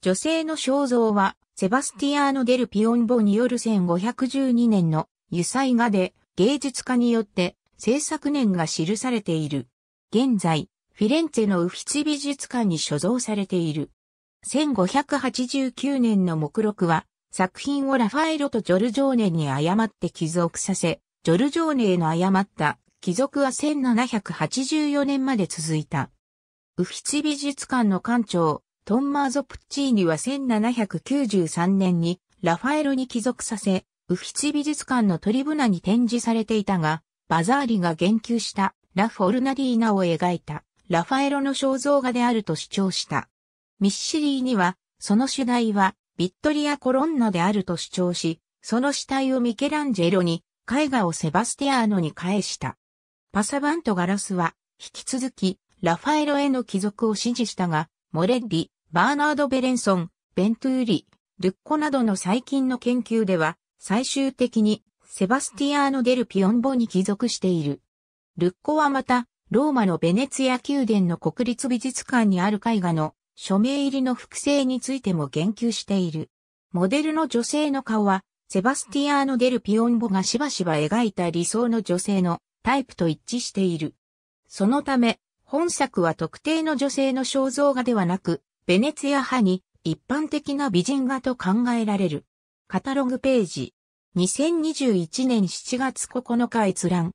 女性の肖像は、セバスティアーノ・デル・ピオンボによる1512年の油彩画で芸術家によって制作年が記されている。現在、フィレンツェのウフィツ美術館に所蔵されている。1589年の目録は、作品をラファエロとジョルジョーネに誤って帰属させ、ジョルジョーネへの誤った帰属は1784年まで続いた。ウフィツ美術館の館長、トンマーゾ・プッチーニは1793年にラファエロに帰属させ、ウフィチ美術館のトリブナに展示されていたが、バザーリが言及したラフォルナディーナを描いたラファエロの肖像画であると主張した。ミッシリーには、その主題はビットリア・コロンナであると主張し、その死体をミケランジェロに、絵画をセバスティアーノに返した。パサバントガラスは、引き続き、ラファエロへの帰属を支持したが、モレッリ、バーナード・ベレンソン、ベントゥーリ、ルッコなどの最近の研究では、最終的にセバスティアーノ・デル・ピオンボに帰属している。ルッコはまた、ローマのベネツィア宮殿の国立美術館にある絵画の署名入りの複製についても言及している。モデルの女性の顔は、セバスティアーノ・デル・ピオンボがしばしば描いた理想の女性のタイプと一致している。そのため、本作は特定の女性の肖像画ではなく、ベネツィア派に一般的な美人画と考えられる。カタログページ。2021年7月9日閲覧。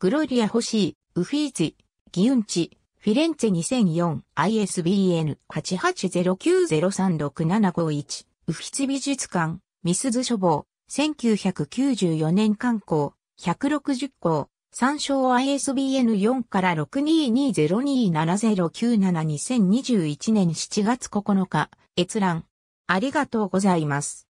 グロリア欲しい、ウフィーツィ、ギウンチ、フィレンツェ2004、ISBN 8809036751、ウフィツ美術館、ミスズ書房、1994年刊行、160校、参照 ISBN4 から6220270972021年7月9日、閲覧。ありがとうございます。